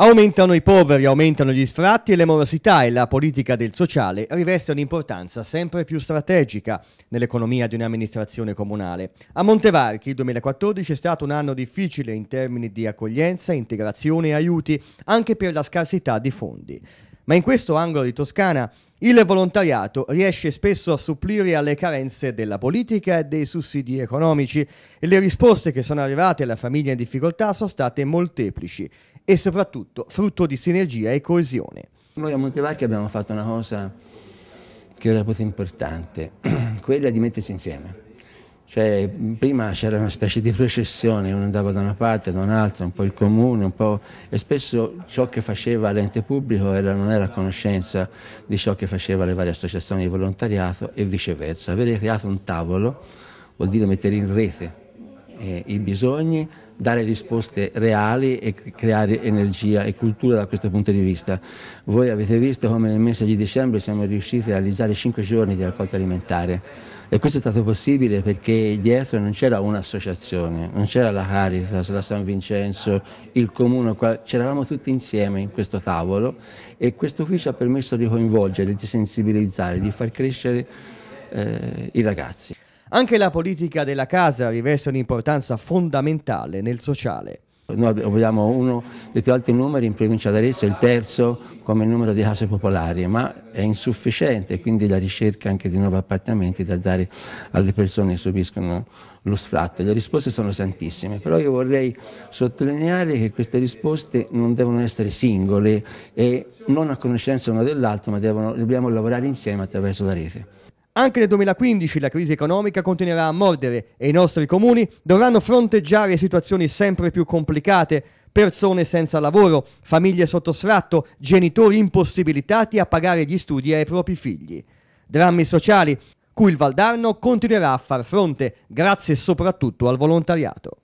Aumentano i poveri, aumentano gli sfratti e le morosità e la politica del sociale riveste un'importanza sempre più strategica nell'economia di un'amministrazione comunale. A Montevarchi il 2014 è stato un anno difficile in termini di accoglienza, integrazione e aiuti, anche per la scarsità di fondi. Ma in questo angolo di Toscana il volontariato riesce spesso a supplire alle carenze della politica e dei sussidi economici e le risposte che sono arrivate alla famiglia in difficoltà sono state molteplici e soprattutto frutto di sinergia e coesione. Noi a Montevacchi abbiamo fatto una cosa che era molto importante, quella di mettersi insieme. Cioè, prima c'era una specie di processione, uno andava da una parte, da un'altra, un po' il comune, un po'... e spesso ciò che faceva l'ente pubblico era, non era a conoscenza di ciò che faceva le varie associazioni di volontariato e viceversa. Avere creato un tavolo vuol dire mettere in rete eh, i bisogni, dare risposte reali e creare energia e cultura da questo punto di vista. Voi avete visto come nel mese di dicembre siamo riusciti a realizzare 5 giorni di raccolta alimentare e questo è stato possibile perché dietro non c'era un'associazione, non c'era la Caritas, la San Vincenzo, il Comune, c'eravamo tutti insieme in questo tavolo e questo ufficio ha permesso di coinvolgere, di sensibilizzare, di far crescere eh, i ragazzi. Anche la politica della casa riveste un'importanza fondamentale nel sociale. Noi abbiamo uno dei più alti numeri in provincia d'Arezzo, il terzo come numero di case popolari, ma è insufficiente, quindi la ricerca anche di nuovi appartamenti da dare alle persone che subiscono lo sfratto. Le risposte sono tantissime, però io vorrei sottolineare che queste risposte non devono essere singole e non a conoscenza l'una dell'altra, ma devono, dobbiamo lavorare insieme attraverso la rete. Anche nel 2015 la crisi economica continuerà a mordere e i nostri comuni dovranno fronteggiare situazioni sempre più complicate, persone senza lavoro, famiglie sotto sfratto, genitori impossibilitati a pagare gli studi ai propri figli. Drammi sociali cui il Valdarno continuerà a far fronte grazie soprattutto al volontariato.